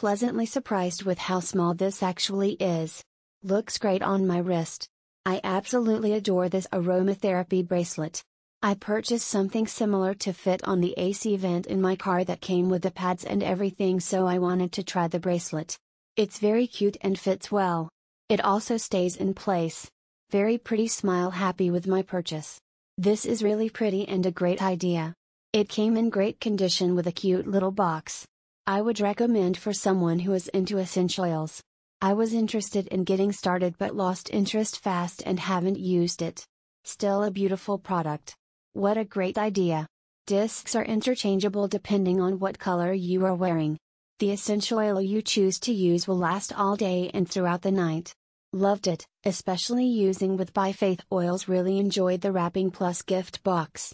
pleasantly surprised with how small this actually is. Looks great on my wrist. I absolutely adore this aromatherapy bracelet. I purchased something similar to fit on the AC vent in my car that came with the pads and everything so I wanted to try the bracelet. It's very cute and fits well. It also stays in place. Very pretty smile happy with my purchase. This is really pretty and a great idea. It came in great condition with a cute little box. I would recommend for someone who is into essential oils. I was interested in getting started but lost interest fast and haven't used it. Still a beautiful product. What a great idea! Discs are interchangeable depending on what color you are wearing. The essential oil you choose to use will last all day and throughout the night. Loved it, especially using with By Faith oils, really enjoyed the wrapping plus gift box.